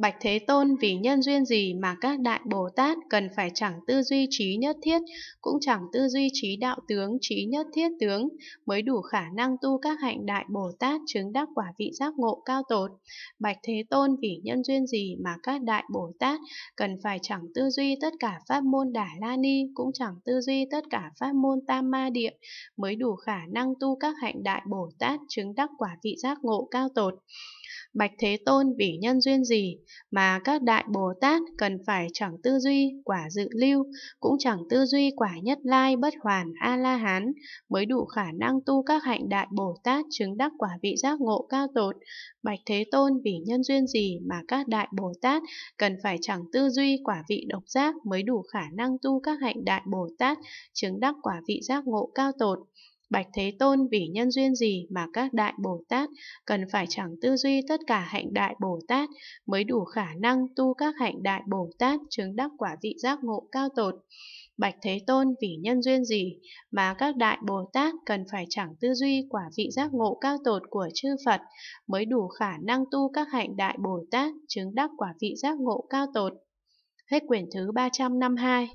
Bạch Thế Tôn vì nhân duyên gì mà các đại Bồ Tát cần phải chẳng tư duy trí nhất thiết, cũng chẳng tư duy trí đạo tướng, trí nhất thiết tướng, mới đủ khả năng tu các hạnh đại Bồ Tát chứng đắc quả vị giác ngộ cao tột. Bạch Thế Tôn vì nhân duyên gì mà các đại Bồ Tát cần phải chẳng tư duy tất cả pháp môn Đà La Ni, cũng chẳng tư duy tất cả pháp môn Tam Ma Địa, mới đủ khả năng tu các hạnh đại Bồ Tát chứng đắc quả vị giác ngộ cao tột. Bạch Thế Tôn vì nhân duyên gì mà các đại Bồ Tát cần phải chẳng tư duy quả dự lưu, cũng chẳng tư duy quả nhất lai bất hoàn A-la-hán, mới đủ khả năng tu các hạnh đại Bồ Tát chứng đắc quả vị giác ngộ cao tột. Bạch Thế Tôn vì nhân duyên gì mà các đại Bồ Tát cần phải chẳng tư duy quả vị độc giác mới đủ khả năng tu các hạnh đại Bồ Tát chứng đắc quả vị giác ngộ cao tột. Bạch Thế Tôn vì nhân duyên gì mà các Đại Bồ Tát cần phải chẳng tư duy tất cả hạnh Đại Bồ Tát mới đủ khả năng tu các hạnh Đại Bồ Tát chứng đắc quả vị giác ngộ cao tột. Bạch Thế Tôn vì nhân duyên gì mà các đại Bồ Tát cần phải chẳng tư duy quả vị giác ngộ cao tột của chư Phật mới đủ khả năng tu các hạnh đại Bồ Tát chứng đắc quả vị giác ngộ cao tột. Hết quyển thứ 352